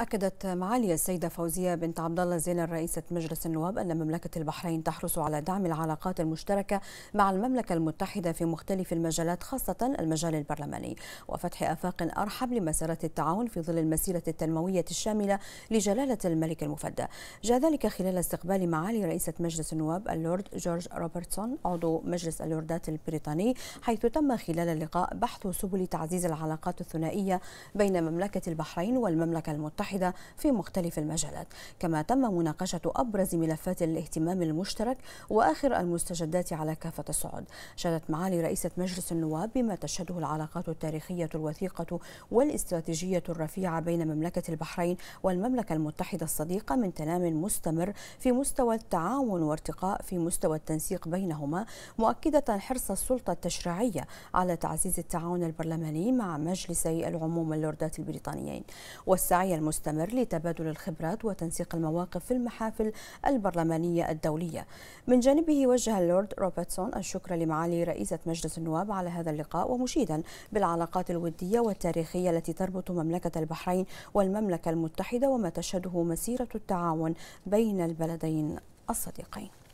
أكدت معالي السيدة فوزية بنت عبد الله زينة رئيسة مجلس النواب أن مملكة البحرين تحرص على دعم العلاقات المشتركة مع المملكة المتحدة في مختلف المجالات خاصة المجال البرلماني وفتح آفاق أرحب لمسارات التعاون في ظل المسيرة التنموية الشاملة لجلالة الملك المفدى جاء ذلك خلال استقبال معالي رئيسة مجلس النواب اللورد جورج روبرتسون عضو مجلس اللوردات البريطاني حيث تم خلال اللقاء بحث سبل تعزيز العلاقات الثنائية بين مملكة البحرين والمملكة المتحدة المتحدة في مختلف المجالات كما تم مناقشة أبرز ملفات الاهتمام المشترك وآخر المستجدات على كافة الصعد شهدت معالي رئيسة مجلس النواب بما تشهده العلاقات التاريخية الوثيقة والاستراتيجية الرفيعة بين مملكة البحرين والمملكة المتحدة الصديقة من تنام مستمر في مستوى التعاون وارتقاء في مستوى التنسيق بينهما مؤكدة حرص السلطة التشريعية على تعزيز التعاون البرلماني مع مجلسي العموم اللوردات البريطانيين والسعي المستمر مستمر لتبادل الخبرات وتنسيق المواقف في المحافل البرلمانية الدولية من جانبه وجه اللورد روبرتسون الشكر لمعالي رئيسة مجلس النواب على هذا اللقاء ومشيدا بالعلاقات الودية والتاريخية التي تربط مملكة البحرين والمملكة المتحدة وما تشهده مسيرة التعاون بين البلدين الصديقين